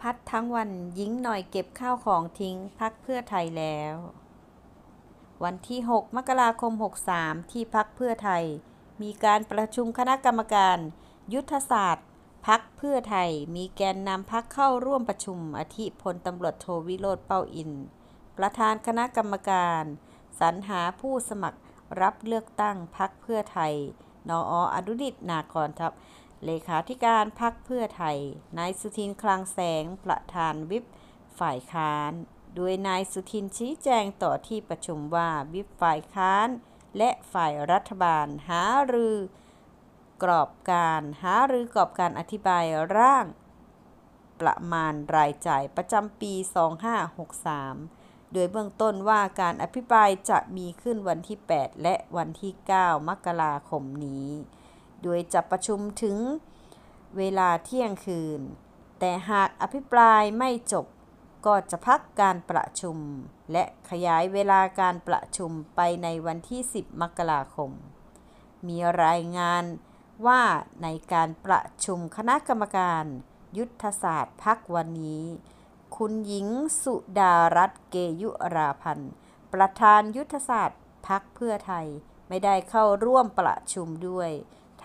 พัดทั้งวันยิงหน่อยเก็บข้าวของทิ้งพักเพื่อไทยแล้ว วันที่ 6 มกราคม63ที่พักเพื่อไทย มีการประชุมคณะกรรมการ ยุทธศาสตร์ พักเพื่อไทยมีแกนนำพักเข้าร่วมประชุม อธิพลตำรวจโทวิโรธเป้าอินประธานคณะกรรมการ สรรหาผู้สมัครรับเลือกตั้งพักเพื่อไทย นอออดุดิตนากรทับเลขาธิการพักเพื่อไทย นายสุทินคลังแสง ประธานวิปฝ่ายค้าน โดยนายสุทินชี้แจงต่อที่ประชุมว่าวิปฝ่ายค้าน และฝ่ายรัฐบาลหารือกรอบการหารือกรอบการอธิบายร่าง ประมาณรายจ่ายประจำปี 2563 โดยเบื้องต้นว่าการอภิปรายจะมีขึ้นวันที่ 8 และวันที่ 9 มกราคมนี้โดยจะประชุมถึงเวลาเที่ยงคืน แต่หากอภิปรายไม่จบก็จะพักการประชุม และขยายเวลาการประชุมไปในวันที่ 10มกราคม มีรายงานว่าในการประชุมคณะกรรมการ ยุทธศาสตร์พักวันนี้ คุณหญิงสุดารัตนเกยุราพันธ์ประธานยุทธศาสตร์พักเพื่อไทย ไม่ได้เข้าร่วมประชุมด้วย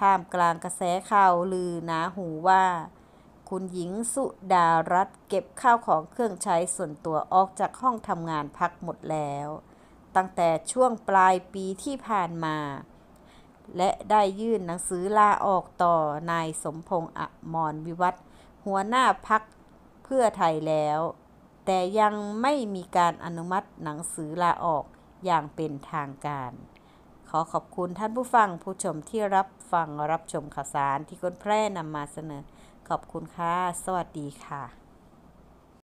ท่ามกลางกระแสข่าวลือหนาหูว่า คุณหญิงสุดารัตเก็บข้าวของเครื่องใช้ส่วนตัวออกจากห้องทำงานพักหมดแล้ว ตั้งแต่ช่วงปลายปีที่ผ่านมา และได้ยื่นหนังสือลาออกต่อนายสมพงษ์อมรวิวัฒหัวหน้าพักเพื่อไทยแล้ว แต่ยังไม่มีการอนุมัติหนังสือลาออกอย่างเป็นทางการขอขอบคุณท่านผู้ฟังผู้ชมที่รับฟังรับชมข่าวสารที่ค้นแพร่นำมาเสนอ ขอบคุณค่ะ สวัสดีค่ะ